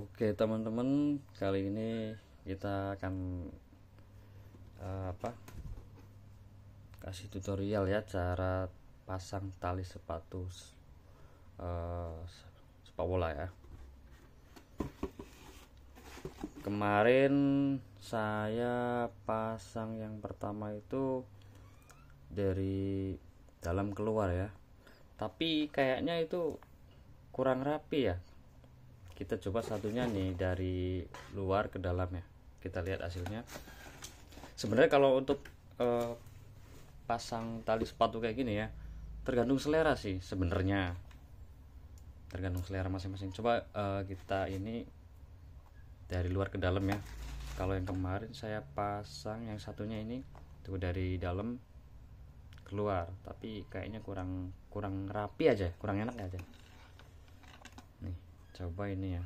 Oke teman-teman kali ini kita akan uh, apa kasih tutorial ya cara pasang tali sepatu uh, sepak bola ya kemarin saya pasang yang pertama itu dari dalam keluar ya tapi kayaknya itu kurang rapi ya kita coba satunya nih dari luar ke dalam ya kita lihat hasilnya sebenarnya kalau untuk eh, pasang tali sepatu kayak gini ya tergantung selera sih sebenarnya tergantung selera masing-masing coba eh, kita ini dari luar ke dalam ya kalau yang kemarin saya pasang yang satunya ini itu dari dalam keluar tapi kayaknya kurang kurang rapi aja kurang enak aja coba ini ya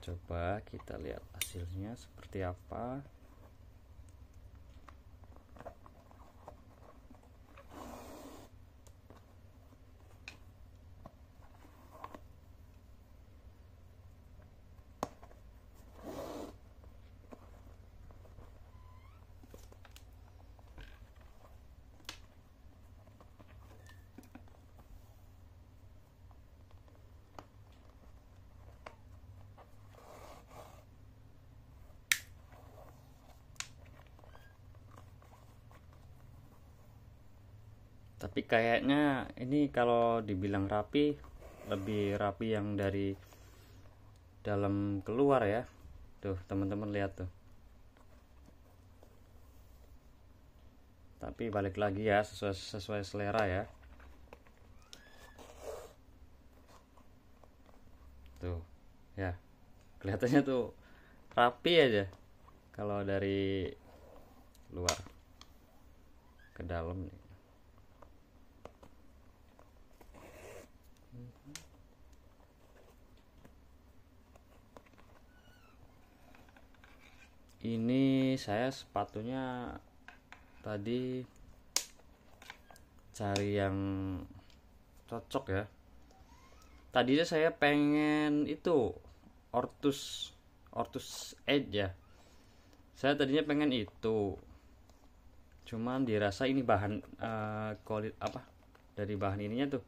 coba kita lihat hasilnya seperti apa tapi kayaknya ini kalau dibilang rapi lebih rapi yang dari dalam keluar ya tuh teman-teman lihat tuh tapi balik lagi ya sesuai, sesuai selera ya tuh ya kelihatannya tuh rapi aja kalau dari luar ke dalam nih ini saya sepatunya tadi cari yang cocok ya tadinya saya pengen itu ortus ortus edge ya saya tadinya pengen itu cuman dirasa ini bahan uh, eh, kulit apa dari bahan ininya tuh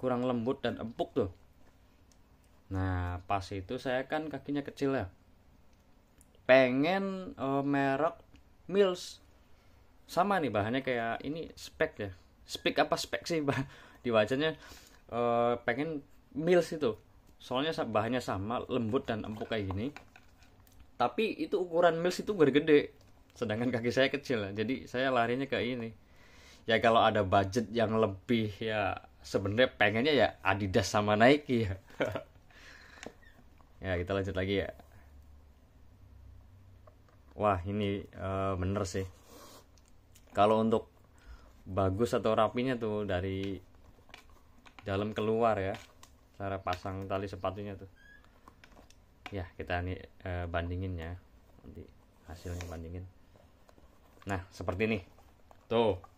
kurang lembut dan empuk tuh nah pas itu saya kan kakinya kecil ya pengen uh, merek Mills sama nih bahannya kayak ini spek ya spek apa spek sih bah di wajahnya uh, pengen Mills itu soalnya bahannya sama lembut dan empuk kayak gini tapi itu ukuran Mills itu gede-gede sedangkan kaki saya kecil ya. jadi saya larinya kayak ini ya kalau ada budget yang lebih ya sebenarnya pengennya ya Adidas sama Nike ya ya kita lanjut lagi ya wah ini uh, bener sih kalau untuk bagus atau rapinya tuh dari dalam keluar ya cara pasang tali sepatunya tuh ya kita ini uh, bandingin ya nanti hasilnya bandingin nah seperti ini tuh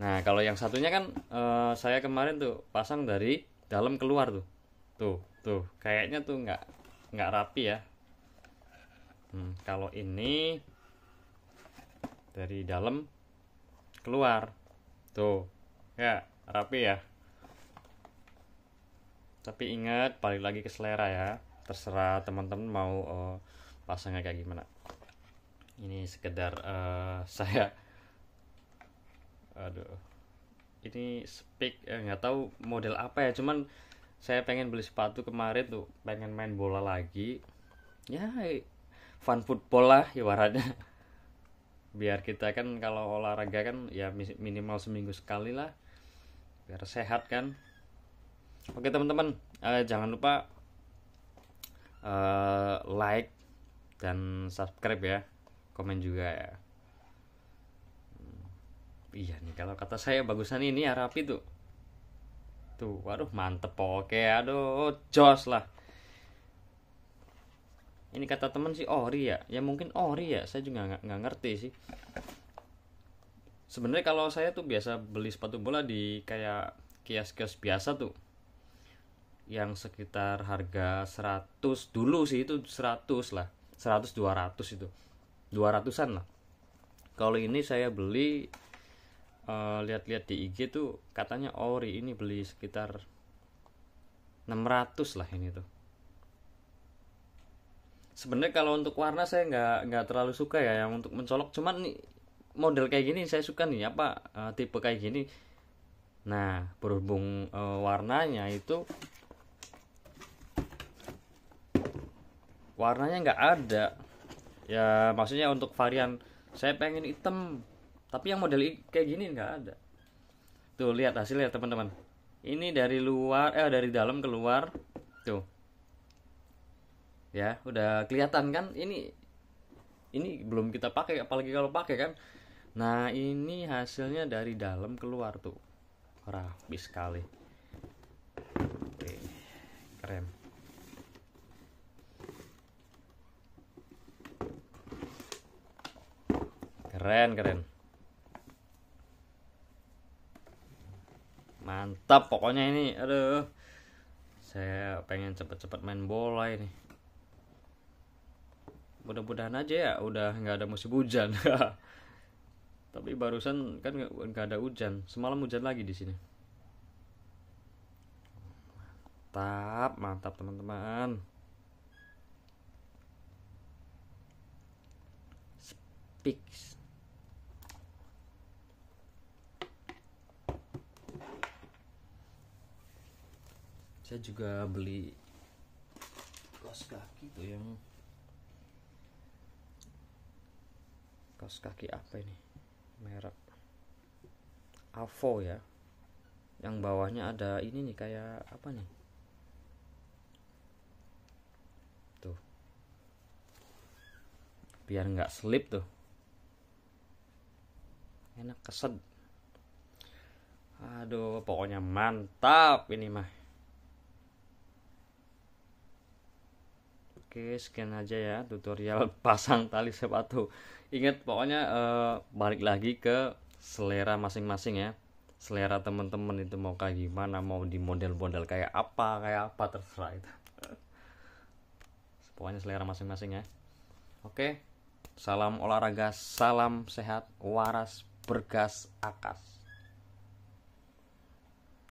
Nah, kalau yang satunya kan uh, saya kemarin tuh pasang dari dalam keluar tuh. Tuh, tuh. Kayaknya tuh nggak nggak rapi ya. Hmm, kalau ini dari dalam keluar. Tuh. Ya, rapi ya. Tapi ingat balik lagi ke selera ya. Terserah teman-teman mau uh, pasangnya kayak gimana. Ini sekedar uh, saya aduh ini speak eh, nggak tahu model apa ya cuman saya pengen beli sepatu kemarin tuh pengen main bola lagi ya fun football lah ibaratnya biar kita kan kalau olahraga kan ya minimal seminggu sekali lah biar sehat kan oke teman-teman eh, jangan lupa eh, like dan subscribe ya komen juga ya iya nih kalau kata saya bagusan ini ya rapi tuh tuh waduh mantep oke aduh jos lah ini kata temen sih ori ya ya mungkin ori ya saya juga nggak ngerti sih sebenarnya kalau saya tuh biasa beli sepatu bola di kayak kios-kios biasa tuh yang sekitar harga 100 dulu sih itu 100 lah 100 200 itu 200-an lah kalau ini saya beli Eh, lihat-lihat di IG tuh katanya Ori ini beli sekitar 600 lah ini tuh sebenarnya kalau untuk warna saya nggak nggak terlalu suka ya yang untuk mencolok cuman nih model kayak gini saya suka nih apa uh, tipe kayak gini nah berhubung uh, warnanya itu warnanya nggak ada ya maksudnya untuk varian saya pengen hitam tapi yang model kayak gini nggak ada tuh lihat hasilnya teman-teman ini dari luar eh dari dalam keluar tuh ya udah kelihatan kan ini ini belum kita pakai apalagi kalau pakai kan nah ini hasilnya dari dalam keluar tuh rapi sekali Oke, keren keren keren mantap pokoknya ini aduh saya pengen cepet-cepet main bola ini mudah-mudahan aja ya udah nggak ada musim hujan tapi barusan kan nggak ada hujan semalam hujan lagi di sini mantap mantap teman-teman speaks saya juga beli kaos kaki tuh yang kaos kaki apa ini merek Avo ya yang bawahnya ada ini nih kayak apa nih tuh biar nggak slip tuh enak keset aduh pokoknya mantap ini mah Oke, sekian aja ya tutorial pasang tali sepatu. Ingat pokoknya eh, balik lagi ke selera masing-masing ya. Selera teman-teman itu mau kayak gimana, mau di model-model kayak apa, kayak apa terserah itu. Pokoknya selera masing-masing ya. Oke. Salam olahraga, salam sehat, waras, bergas, akas.